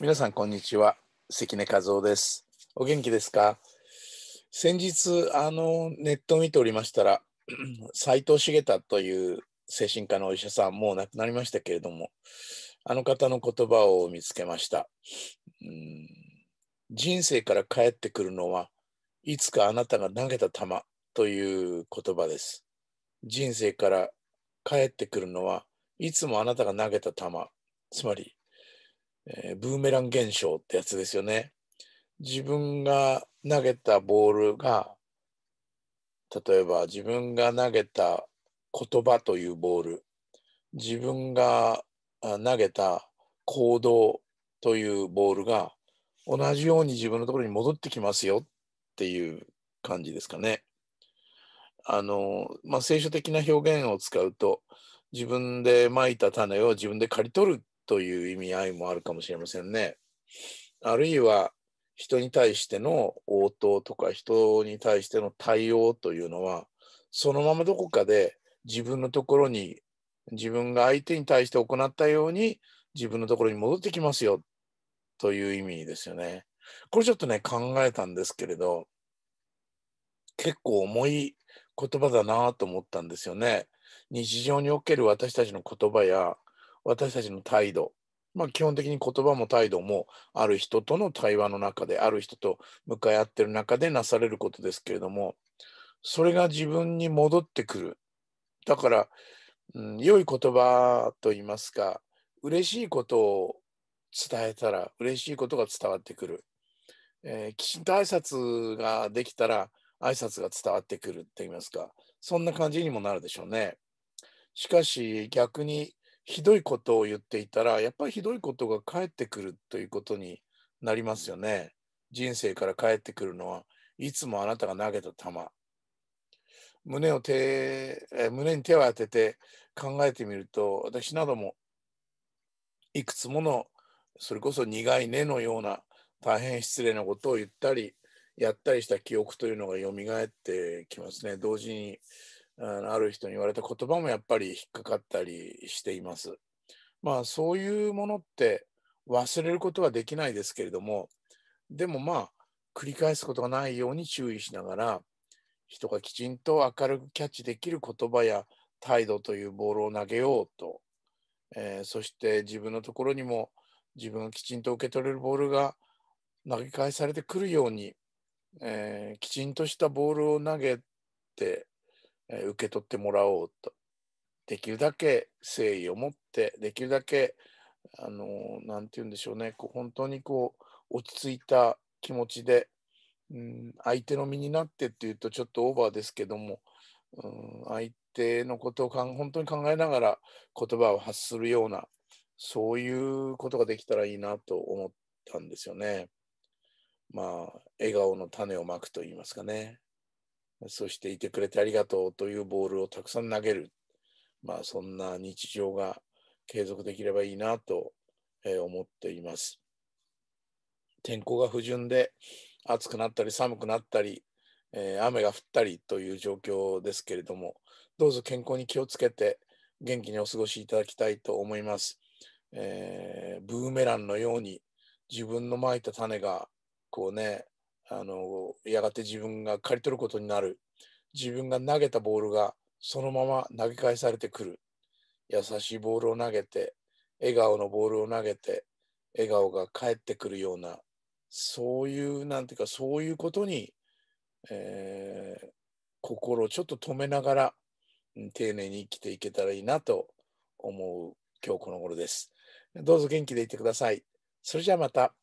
皆さんこんにちは関根和夫ですお元気ですか先日あのネットを見ておりましたら 斎藤茂太という精神科のお医者さんもう亡くなりましたけれどもあの方の言葉を見つけました人生から帰ってくるのはいつかあなたが投げた球という言葉です人生から帰ってくるのはいつもあなたが投げた球つまりえー、ブーメラン現象ってやつですよね。自分が投げたボールが例えば自分が投げた言葉というボール自分が投げた行動というボールが同じように自分のところに戻ってきますよっていう感じですかね。あのまあ、聖書的な表現を使うと自分でまいた種を自分で刈り取るっという意味合いもあるかもしれませんね。あるいは人に対しての応答とか人に対しての対応というのはそのままどこかで自分のところに自分が相手に対して行ったように自分のところに戻ってきますよという意味ですよね。これちょっとね考えたんですけれど結構重い言葉だなと思ったんですよね。日常における私たちの言葉や私たちの態度、まあ、基本的に言葉も態度もある人との対話の中である人と向かい合ってる中でなされることですけれどもそれが自分に戻ってくるだから、うん、良い言葉といいますか嬉しいことを伝えたら嬉しいことが伝わってくる、えー、きちんと挨拶ができたら挨拶が伝わってくるって言いますかそんな感じにもなるでしょうねしかし逆にひどいことを言っていたらやっぱりひどいことが返ってくるということになりますよね。人生から返ってくるのはいつもあなたが投げた球。胸を手胸に手を当てて考えてみると私などもいくつものそれこそ苦い根のような大変失礼なことを言ったりやったりした記憶というのが蘇ってきますね。同時にある人に言われた言葉もやっぱり引っかかったりしています。まあそういうものって忘れることはできないですけれどもでもまあ繰り返すことがないように注意しながら人がきちんと明るくキャッチできる言葉や態度というボールを投げようと、えー、そして自分のところにも自分がきちんと受け取れるボールが投げ返されてくるように、えー、きちんとしたボールを投げてえ受け取ってもらおうとできるだけ誠意を持ってできるだけあの何て言うんでしょうねこう本当にこう落ち着いた気持ちで、うん、相手の身になってっていうとちょっとオーバーですけども、うん、相手のことをかん本当に考えながら言葉を発するようなそういうことができたらいいなと思ったんですよね。まあ笑顔の種をまくと言いますかね。そしていてくれてありがとうというボールをたくさん投げる、まあ、そんな日常が継続できればいいなと思っています。天候が不順で暑くなったり寒くなったり、え雨が降ったりという状況ですけれども、どうぞ健康に気をつけて元気にお過ごしいただきたいと思います。えー、ブーメランのように自分のまいた種がこうねあのやがて自分が刈り取ることになる自分が投げたボールがそのまま投げ返されてくる優しいボールを投げて笑顔のボールを投げて笑顔が返ってくるようなそういうなんていうかそういうことに、えー、心をちょっと止めながら丁寧に生きていけたらいいなと思う今日この頃です。どうぞ元気でいてください。それじゃあまた。